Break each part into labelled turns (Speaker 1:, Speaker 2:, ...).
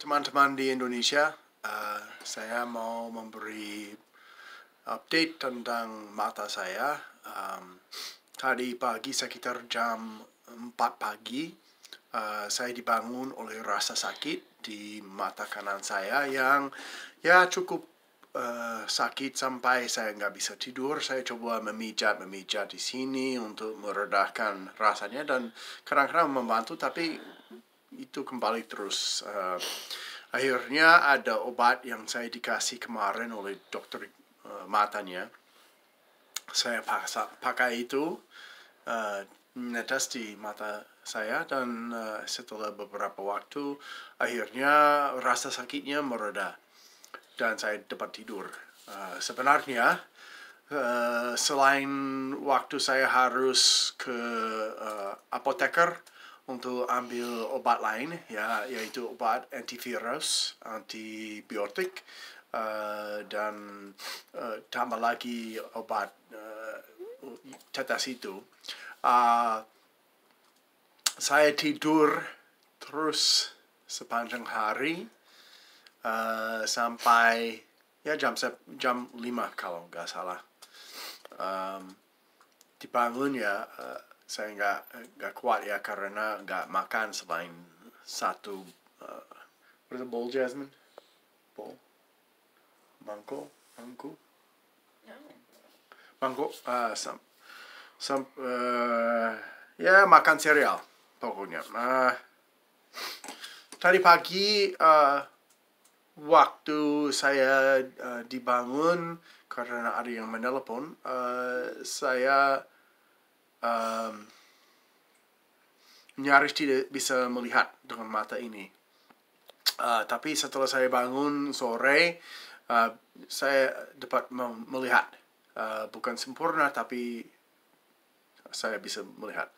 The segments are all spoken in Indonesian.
Speaker 1: teman-teman di Indonesia, uh, saya mau memberi update tentang mata saya. Um, tadi pagi sekitar jam 4 pagi, uh, saya dibangun oleh rasa sakit di mata kanan saya yang ya cukup uh, sakit sampai saya nggak bisa tidur. Saya coba memijat-memijat di sini untuk meredakan rasanya dan kadang-kadang membantu tapi itu kembali terus. Uh, akhirnya ada obat yang saya dikasih kemarin oleh dokter uh, eh, matanya. Saya paksa, pakai itu uh, eh, menetes di mata saya dan uh, setelah beberapa waktu akhirnya rasa sakitnya mereda dan saya dapat tidur. Uh, sebenarnya uh, selain waktu saya harus ke uh, apoteker untuk ambil obat lain ya yaitu obat antivirus, antibiotik uh, dan uh, tambah lagi obat uh, tetes itu. Uh, saya tidur terus sepanjang hari uh, sampai ya jam jam lima kalau nggak salah. Um, dibangun ya uh, saya nggak nggak kuat ya karena nggak makan selain satu uh, what is a bowl Jasmine bowl mangkok mangko ah eh, uh, sam sam uh, ya makan cereal pokoknya uh, tadi pagi uh, waktu saya uh, dibangun karena ada yang menelepon uh, saya um, nyaris tidak bisa melihat dengan mata ini. Uh, tapi setelah saya bangun sore, uh, saya dapat melihat. Uh, bukan sempurna, tapi saya bisa melihat.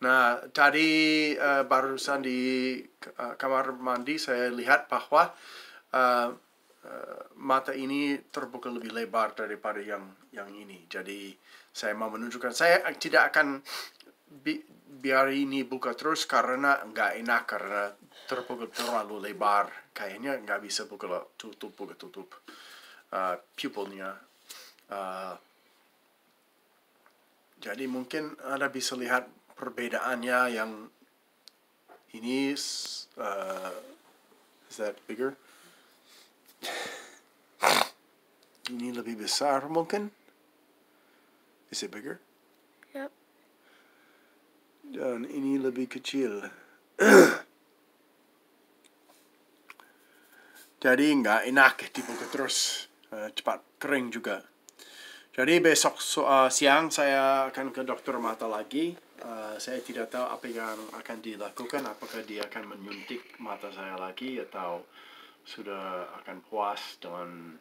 Speaker 1: Nah, tadi uh, barusan di uh, kamar mandi saya lihat bahwa uh, Eh, mata ini terbuka lebih lebar daripada yang yang ini. Jadi saya mau menunjukkan saya tidak akan bi biar ini buka terus karena nggak enak karena terbuka terlalu lebar. Kayaknya nggak bisa buka lo tutup buka tutup uh, pupilnya. Uh, jadi mungkin anda bisa lihat perbedaannya yang ini uh, is that bigger? Ini lebih besar mungkin? Is it bigger? Yep. Dan ini lebih kecil. Jadi enggak enak dibuka terus. Eh, cepat kering juga. Jadi besok so, uh, siang saya akan ke dokter mata lagi. Uh, saya tidak tahu apa yang akan dilakukan. Apakah dia akan menyuntik mata saya lagi atau sudah akan puas dengan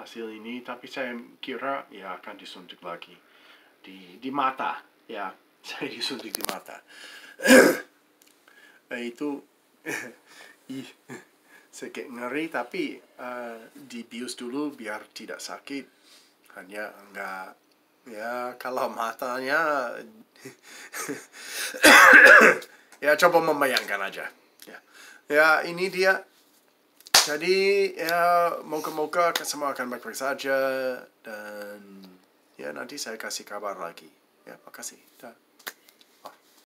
Speaker 1: hasil ini tapi saya kira ya akan disuntik lagi di di mata ya saya disuntik di mata nah, itu ih sedikit ngeri tapi uh, eh, dibius dulu biar tidak sakit hanya enggak ya kalau matanya ya coba membayangkan aja ya ya ini dia jadi ya moga-moga semua akan baik-baik saja dan ya nanti saya kasih kabar lagi ya makasih dah